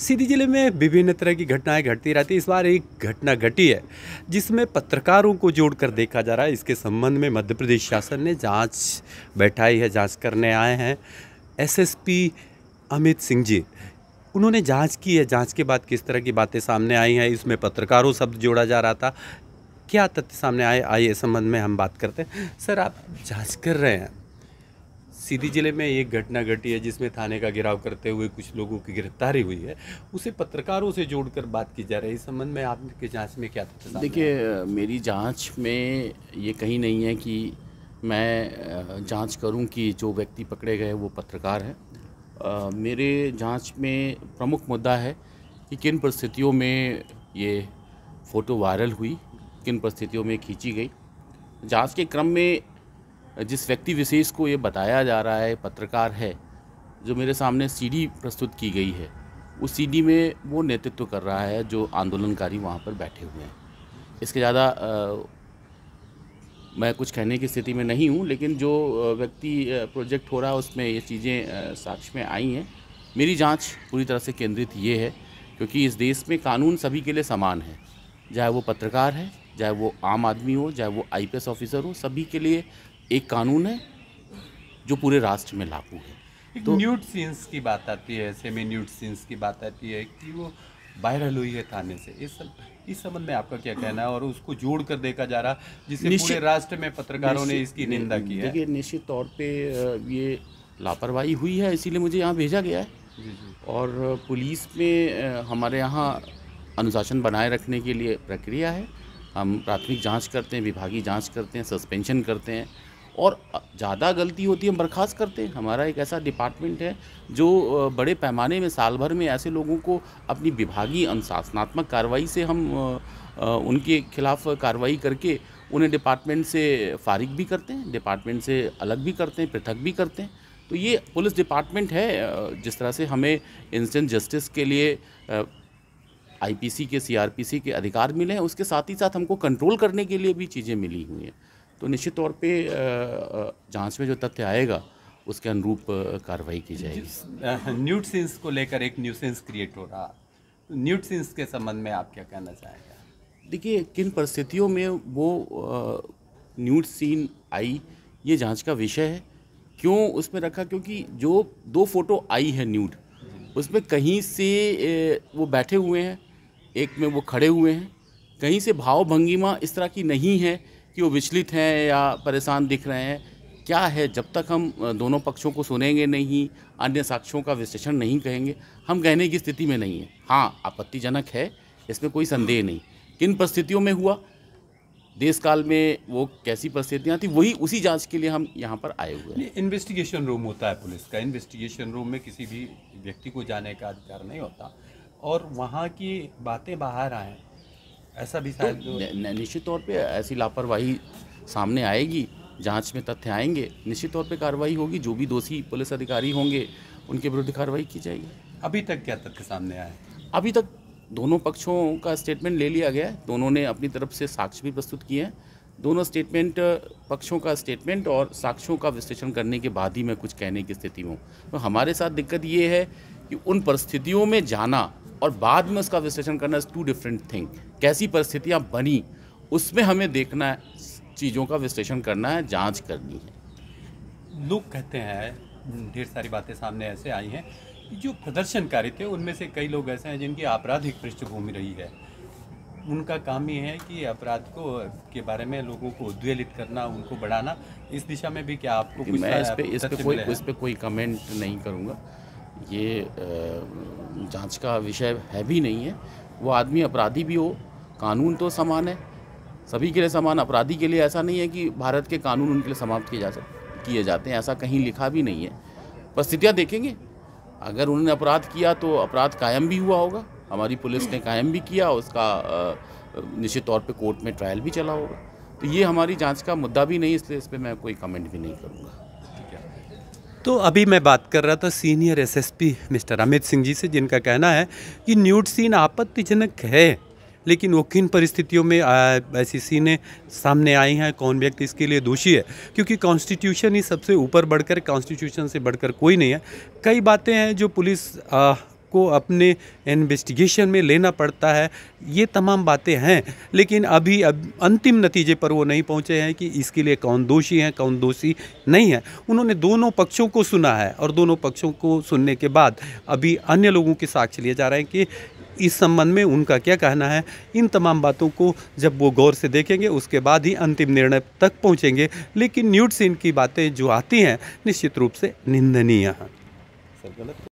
सीधी जिले में विभिन्न तरह की घटनाएं घटती रहती है इस बार एक घटना घटी है जिसमें पत्रकारों को जोड़कर देखा जा रहा है इसके संबंध में मध्य प्रदेश शासन ने जांच बैठाई है जांच करने आए हैं एसएसपी अमित सिंह जी उन्होंने जांच की है जांच के बाद किस तरह की बातें सामने आई हैं इसमें पत्रकारों शब्द जोड़ा जा रहा था क्या तथ्य सामने आए आइए संबंध में हम बात करते हैं सर आप जाँच कर रहे हैं सीधी जिले में एक घटना घटी है जिसमें थाने का घिराव करते हुए कुछ लोगों की गिरफ्तारी हुई है उसे पत्रकारों से जोड़कर बात की जा रही है इस संबंध में आपके जांच में क्या था देखिए मेरी जांच में ये कहीं नहीं है कि मैं जांच करूं कि जो व्यक्ति पकड़े गए वो पत्रकार हैं मेरे जांच में प्रमुख मुद्दा है कि किन परिस्थितियों में ये फ़ोटो वायरल हुई किन परिस्थितियों में खींची गई जांच के क्रम में जिस व्यक्ति विशेष को ये बताया जा रहा है पत्रकार है जो मेरे सामने सीडी प्रस्तुत की गई है उस सीडी में वो नेतृत्व कर रहा है जो आंदोलनकारी वहाँ पर बैठे हुए हैं इसके ज़्यादा मैं कुछ कहने की स्थिति में नहीं हूँ लेकिन जो व्यक्ति प्रोजेक्ट हो रहा है उसमें ये चीज़ें साक्ष में आई हैं मेरी जांच पूरी तरह से केंद्रित ये है क्योंकि इस देश में कानून सभी के लिए समान है चाहे वो पत्रकार है चाहे वो आम आदमी हो चाहे वो आईपीएस ऑफिसर हो सभी के लिए एक कानून है जो पूरे राष्ट्र में लागू है तो न्यूट सीन्स की बात आती है सेमी न्यूट सीन्स की बात आती है कि वो वायरल हुई है थाने से इस इस संबंध में आपका क्या कहना है और उसको जोड़ कर देखा जा रहा जिसे पूरे राष्ट्र में पत्रकारों ने इसकी निंदा की है देखिए निश्चित तौर पे ये लापरवाही हुई है इसीलिए मुझे यहाँ भेजा गया है जी जी। और पुलिस में हमारे यहाँ अनुशासन बनाए रखने के लिए प्रक्रिया है हम प्राथमिक जांच करते हैं विभागीय जांच करते हैं सस्पेंशन करते हैं और ज़्यादा गलती होती है हम बर्खास्त करते हैं हमारा एक ऐसा डिपार्टमेंट है जो बड़े पैमाने में साल भर में ऐसे लोगों को अपनी विभागीय अनुशासनात्मक कार्रवाई से हम उनके खिलाफ कार्रवाई करके उन्हें डिपार्टमेंट से फारिग भी करते हैं डिपार्टमेंट से अलग भी करते हैं पृथक भी करते हैं तो ये पुलिस डिपार्टमेंट है जिस तरह से हमें इंस्टेंट जस्टिस के लिए आईपीसी के सीआरपीसी के अधिकार मिले हैं उसके साथ ही साथ हमको कंट्रोल करने के लिए भी चीज़ें मिली हुई हैं तो निश्चित तौर पे जांच में जो तथ्य आएगा उसके अनुरूप कार्रवाई की जाएगी न्यूट सीन्स को लेकर एक न्यूसेंस क्रिएट हो रहा तो न्यूट सीन्स के संबंध में आप क्या कहना चाहेंगे देखिए किन परिस्थितियों में वो न्यूट सीन आई ये जांच का विषय है क्यों उसमें रखा क्योंकि जो दो फोटो आई है न्यूड उसमें कहीं से वो बैठे हुए हैं एक में वो खड़े हुए हैं कहीं से भाव भंगिमा इस तरह की नहीं है कि वो विचलित हैं या परेशान दिख रहे हैं क्या है जब तक हम दोनों पक्षों को सुनेंगे नहीं अन्य साक्ष्यों का विश्लेषण नहीं कहेंगे हम कहने की स्थिति में नहीं है हाँ आपत्तिजनक है इसमें कोई संदेह नहीं किन परिस्थितियों में हुआ देश काल में वो कैसी परिस्थितियाँ थी वही उसी जांच के लिए हम यहाँ पर आए हुए हैं इन्वेस्टिगेशन रूम होता है पुलिस का इन्वेस्टिगेशन रूम में किसी भी व्यक्ति को जाने का अधिकार नहीं होता और वहाँ की बातें बाहर आएँ ऐसा भी तो शायद तो निश्चित तौर पे ऐसी लापरवाही सामने आएगी जांच में तथ्य आएंगे निश्चित तौर पे कार्रवाई होगी जो भी दोषी पुलिस अधिकारी होंगे उनके विरुद्ध कार्रवाई की जाएगी अभी तक क्या तथ्य सामने आए अभी तक दोनों पक्षों का स्टेटमेंट ले लिया गया है दोनों ने अपनी तरफ से साक्ष्य भी प्रस्तुत किए हैं दोनों स्टेटमेंट पक्षों का स्टेटमेंट और साक्ष्यों का विश्लेषण करने के बाद ही मैं कुछ कहने की स्थिति में हूँ तो हमारे साथ दिक्कत ये है कि उन परिस्थितियों में जाना और बाद में उसका विश्लेषण करना इज टू डिफरेंट थिंग कैसी परिस्थितियाँ बनी उसमें हमें देखना है चीज़ों का विश्लेषण करना है जांच करनी है लोग कहते हैं ढेर सारी बातें सामने ऐसे आई हैं जो प्रदर्शनकारी थे उनमें से कई लोग ऐसे हैं जिनकी आपराधिक पृष्ठभूमि रही है उनका काम ये है कि अपराध को के बारे में लोगों को उद्वेलित करना उनको बढ़ाना इस दिशा में भी क्या आपको कुछ मैं इस पे इस पे कोई इस पे कोई कमेंट नहीं करूँगा ये जांच का विषय है भी नहीं है वो आदमी अपराधी भी हो कानून तो समान है सभी के लिए समान अपराधी के लिए ऐसा नहीं है कि भारत के कानून उनके लिए समाप्त किए जा किए जाते हैं ऐसा कहीं लिखा भी नहीं है परिस्थितियाँ देखेंगे अगर उन्होंने अपराध किया तो अपराध कायम भी हुआ होगा हमारी पुलिस ने कायम भी किया उसका निश्चित तौर पे कोर्ट में ट्रायल भी चला होगा तो ये हमारी जांच का मुद्दा भी नहीं इसलिए इस पर मैं कोई कमेंट भी नहीं करूँगा तो अभी मैं बात कर रहा था senior SSP mister Amit Singh ji से जिनका कहना है कि न्यूड सीन आपत्तिजनक है लेकिन वो किन परिस्थितियों में ऐसी सीने सामने आई हैं कौन व्यक्ति इसके लिए दोषी है क्योंकि कॉन्स्टिट्यूशन ही सबसे ऊपर बढ़कर कॉन्स्टिट्यूशन से बढ़कर कोई नहीं है कई बातें हैं जो पुलिस को अपने इन्वेस्टिगेशन में लेना पड़ता है ये तमाम बातें हैं लेकिन अभी अब अंतिम नतीजे पर वो नहीं पहुँचे हैं कि इसके लिए कौन दोषी हैं कौन दोषी नहीं है उन्होंने दोनों पक्षों को सुना है और दोनों पक्षों को सुनने के बाद अभी अन्य लोगों के साक्ष लिए जा रहे हैं कि इस संबंध में उनका क्या कहना है इन तमाम बातों को जब वो गौर से देखेंगे उसके बाद ही अंतिम निर्णय तक पहुंचेंगे लेकिन न्यूट सीन की बातें जो आती हैं निश्चित रूप से निंदनीय हैं